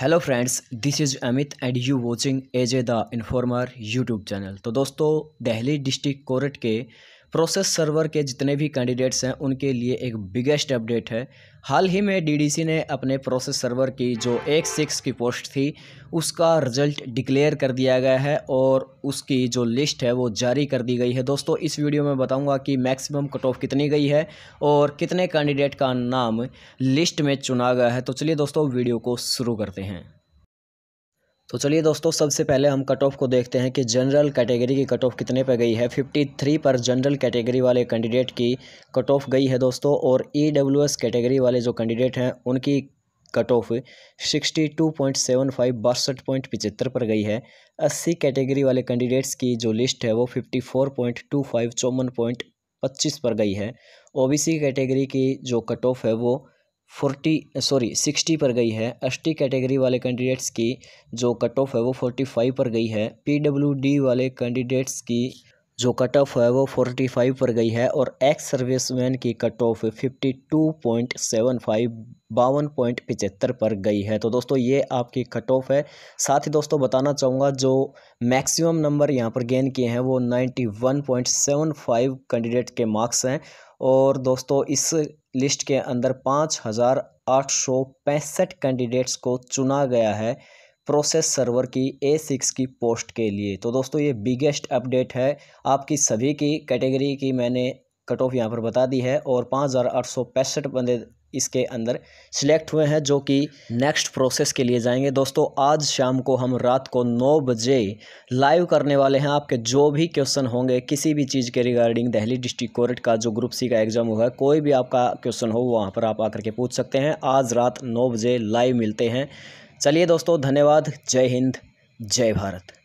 hello friends this is Amit and you watching as a the informer YouTube channel तो दोस्तों Delhi district court के process server के जितने भी कैंडिडेट्स हैं उनके लिए एक बिगेस्ट अपडेट है हाल ही में डीडीसी ने अपने प्रोसेस सर्वर की जो एक सिक्स की पोस्ट थी उसका रिजल्ट डिक्लेयर कर दिया गया है और उसकी जो लिस्ट है वो जारी कर दी गई है दोस्तों इस वीडियो में बताऊंगा कि मैक्सिमम कट ऑफ कितनी गई है और कितने कैंडिडेट का नाम लिस्ट में चुना गया है तो चलिए दोस्तों वीडियो को शुरू करते हैं तो चलिए दोस्तों सबसे पहले हम कट ऑफ को देखते हैं कि जनरल कैटेगरी की कट ऑफ कितने पर गई है 53 पर जनरल कैटेगरी वाले कैंडिडेट की कट ऑफ गई है दोस्तों और ई e कैटेगरी वाले जो कैंडिडेट हैं उनकी cut off sixty two point seven five बासठ पॉइंट पिचहत्तर पर गई है अस्सी कैटेगरी वाले कैंडिडेट्स की जो लिस्ट है वो fifty four point two five चौवन पॉइंट पच्चीस पर गई है ओबीसी कैटेगरी की जो कट ऑफ है वो फोर्टी सॉरी सिक्सटी पर गई है एस टी कैटेगरी वाले कैंडिडेट्स की जो कट ऑफ है वो फोर्टी फाइव पर गई है पी डब्ल्यू डी वाले कैंडिडेट्स की जो कट ऑफ है वो फोर्टी फाइव पर गई है और एक्स सर्विसमैन की cut off fifty two point seven five बावन पॉइंट पिचहत्तर पर गई है तो दोस्तों ये आपकी कट ऑफ है साथ ही दोस्तों बताना चाहूँगा जो मैक्सिमम नंबर यहाँ पर गेन किए हैं वो ninety one point seven five candidate के मार्क्स हैं और दोस्तों इस लिस्ट के अंदर पाँच हज़ार आठ सौ पैंसठ कैंडिडेट्स को चुना गया है प्रोसेस सर्वर की ए सिक्स की पोस्ट के लिए तो दोस्तों ये बिगेस्ट अपडेट है आपकी सभी की कैटेगरी की मैंने कट ऑफ यहाँ पर बता दी है और पाँच हज़ार आठ सौ पैंसठ बंदे इसके अंदर सिलेक्ट हुए हैं जो कि नेक्स्ट प्रोसेस के लिए जाएंगे दोस्तों आज शाम को हम रात को नौ बजे लाइव करने वाले हैं आपके जो भी क्वेश्चन होंगे किसी भी चीज़ के रिगार्डिंग दिल्ली डिस्ट्रिक्ट कोर्ट का जो ग्रुप सी का एग्ज़ाम हुआ है कोई भी आपका क्वेश्चन हो वहाँ पर आप आकर के पूछ सकते हैं आज रात नौ बजे लाइव मिलते हैं चलिए दोस्तों धन्यवाद जय हिंद जय भारत